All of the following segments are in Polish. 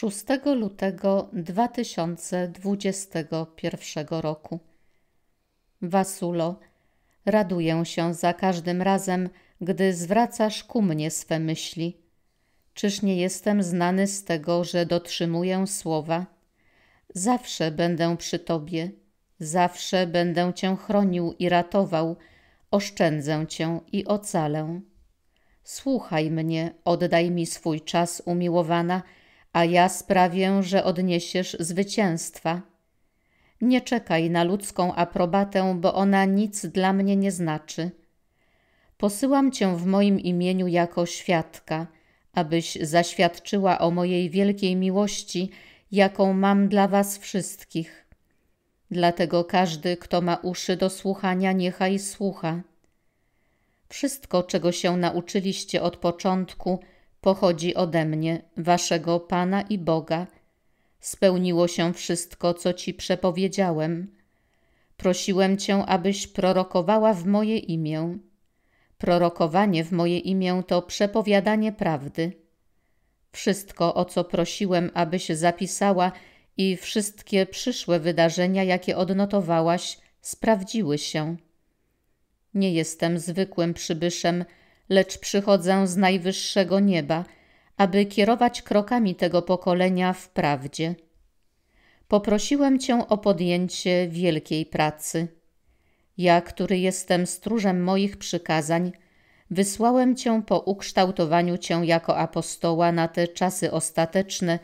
6 lutego 2021 roku. Wasulo, raduję się za każdym razem, gdy zwracasz ku mnie swe myśli. Czyż nie jestem znany z tego, że dotrzymuję słowa? Zawsze będę przy Tobie, zawsze będę Cię chronił i ratował, oszczędzę Cię i ocalę. Słuchaj mnie, oddaj mi swój czas, umiłowana, a ja sprawię, że odniesiesz zwycięstwa. Nie czekaj na ludzką aprobatę, bo ona nic dla mnie nie znaczy. Posyłam cię w moim imieniu jako świadka, abyś zaświadczyła o mojej wielkiej miłości, jaką mam dla was wszystkich. Dlatego każdy, kto ma uszy do słuchania, niechaj słucha. Wszystko, czego się nauczyliście od początku – pochodzi ode mnie, waszego Pana i Boga. Spełniło się wszystko, co ci przepowiedziałem. Prosiłem cię, abyś prorokowała w moje imię. Prorokowanie w moje imię to przepowiadanie prawdy. Wszystko, o co prosiłem, abyś zapisała i wszystkie przyszłe wydarzenia, jakie odnotowałaś, sprawdziły się. Nie jestem zwykłym przybyszem, lecz przychodzę z najwyższego nieba, aby kierować krokami tego pokolenia w prawdzie. Poprosiłem Cię o podjęcie wielkiej pracy. Ja, który jestem stróżem moich przykazań, wysłałem Cię po ukształtowaniu Cię jako apostoła na te czasy ostateczne,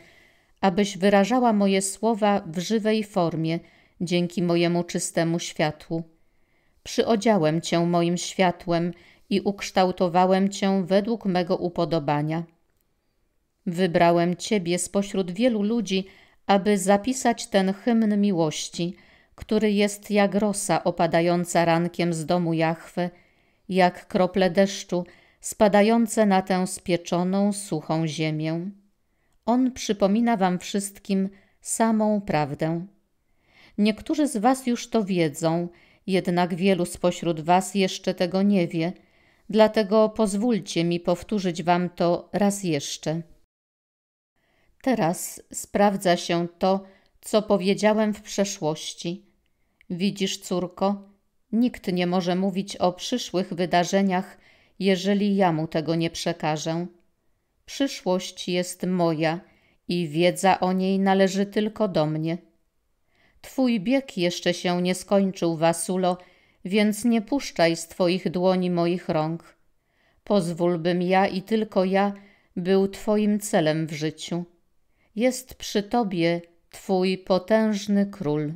abyś wyrażała moje słowa w żywej formie dzięki mojemu czystemu światłu. Przyodziałem Cię moim światłem i ukształtowałem Cię według mego upodobania. Wybrałem Ciebie spośród wielu ludzi, aby zapisać ten hymn miłości, który jest jak rosa opadająca rankiem z domu jachwę, jak krople deszczu spadające na tę spieczoną, suchą ziemię. On przypomina Wam wszystkim samą prawdę. Niektórzy z Was już to wiedzą, jednak wielu spośród Was jeszcze tego nie wie – Dlatego pozwólcie mi powtórzyć Wam to raz jeszcze. Teraz sprawdza się to, co powiedziałem w przeszłości. Widzisz, córko, nikt nie może mówić o przyszłych wydarzeniach, jeżeli ja mu tego nie przekażę. Przyszłość jest moja i wiedza o niej należy tylko do mnie. Twój bieg jeszcze się nie skończył, Wasulo, więc nie puszczaj z Twoich dłoni moich rąk. Pozwól, bym ja i tylko ja był Twoim celem w życiu. Jest przy Tobie Twój potężny król.